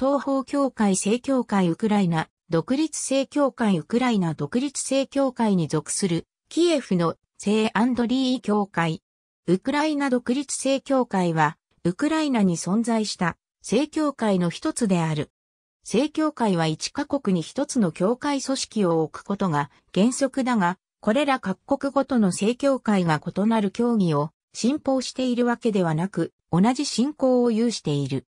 東方教会正教会ウクライナ、独立正教会ウクライナ独立正教会に属する、キエフの聖アンドリー教会。ウクライナ独立正教会は、ウクライナに存在した正教会の一つである。正教会は1カ国に一つの教会組織を置くことが原則だが、これら各国ごとの正教会が異なる教義を信奉しているわけではなく、同じ信仰を有している。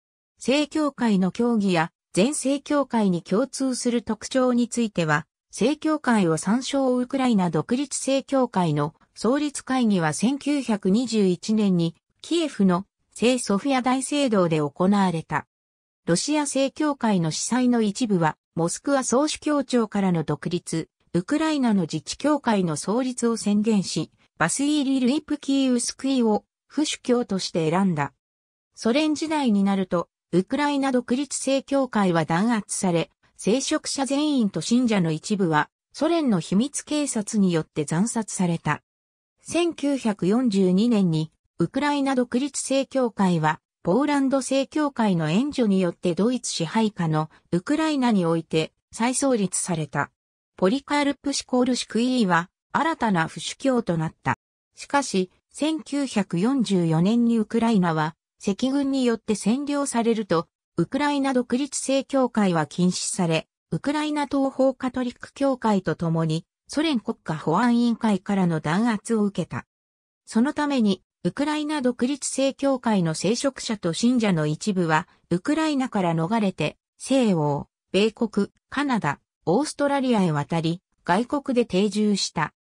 正教会の教義や全正教会に共通する特徴については、正教会を参照ウクライナ独立正教会の創立会議は1921年にキエフの聖ソフィア大聖堂で行われた。ロシア正教会の司祭の一部は、モスクワ総主教庁からの独立、ウクライナの自治教会の創立を宣言し、バスイーリ・ルイプキーウスクイを不主教として選んだ。ソ連時代になると、ウクライナ独立正教会は弾圧され、聖職者全員と信者の一部は、ソ連の秘密警察によって惨殺された。1942年に、ウクライナ独立正教会は、ポーランド正教会の援助によってドイツ支配下のウクライナにおいて再創立された。ポリカルプシコールシクイーは、新たな不主教となった。しかし、1944年にウクライナは赤軍によって占領されると、ウクライナ独立正教会は禁止され、ウクライナ東方カトリック教会と共に、ソ連国家保安委員会からの弾圧を受けた。そのために、ウクライナ独立正教会の聖職者と信者の一部は、ウクライナから逃れて、西欧、米国、カナダ、オーストラリアへ渡り、外国で定住した。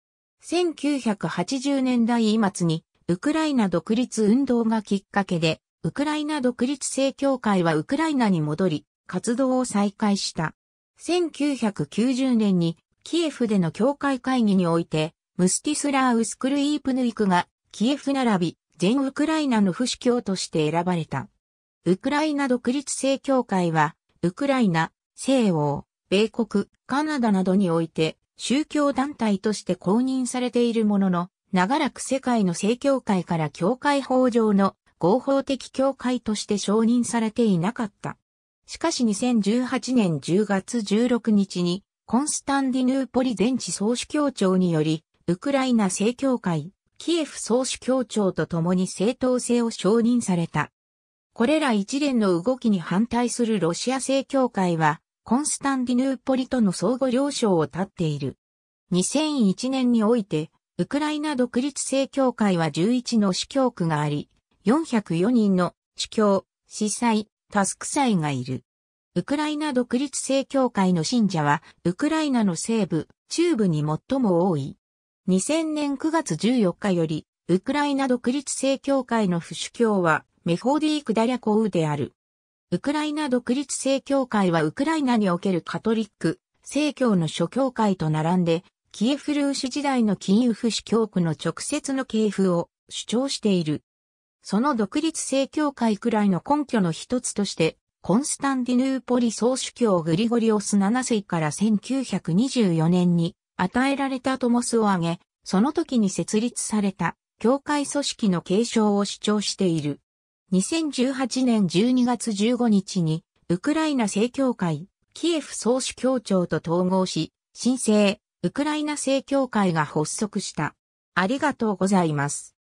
1980年代末に、ウクライナ独立運動がきっかけで、ウクライナ独立正教会はウクライナに戻り、活動を再開した。1990年にキエフでの教会会議において、ムスティスラーウスクルイープヌイクがキエフ並び全ウクライナの不死教として選ばれた。ウクライナ独立正教会は、ウクライナ、西欧、米国、カナダなどにおいて宗教団体として公認されているものの、長らく世界の正教会から教会法上の合法的教会として承認されていなかった。しかし2018年10月16日に、コンスタンディヌーポリ全地総主教庁により、ウクライナ正教会、キエフ総主教庁と共に正当性を承認された。これら一連の動きに反対するロシア正教会は、コンスタンディヌーポリとの相互了承を絶っている。2001年において、ウクライナ独立正教会は11の司教区があり、404人の主教、司祭、タスク祭がいる。ウクライナ独立正教会の信者は、ウクライナの西部、中部に最も多い。2000年9月14日より、ウクライナ独立正教会の不主教は、メホーディーク・ダリャコウである。ウクライナ独立正教会はウクライナにおけるカトリック、正教の諸教会と並んで、キエフルーシ時代の金融不主教区の直接の系譜を主張している。その独立正教会くらいの根拠の一つとして、コンスタンディヌーポリ総主教グリゴリオス7世から1924年に与えられたトモスを挙げ、その時に設立された教会組織の継承を主張している。2018年12月15日に、ウクライナ正教会、キエフ総主教庁と統合し、新生、ウクライナ正教会が発足した。ありがとうございます。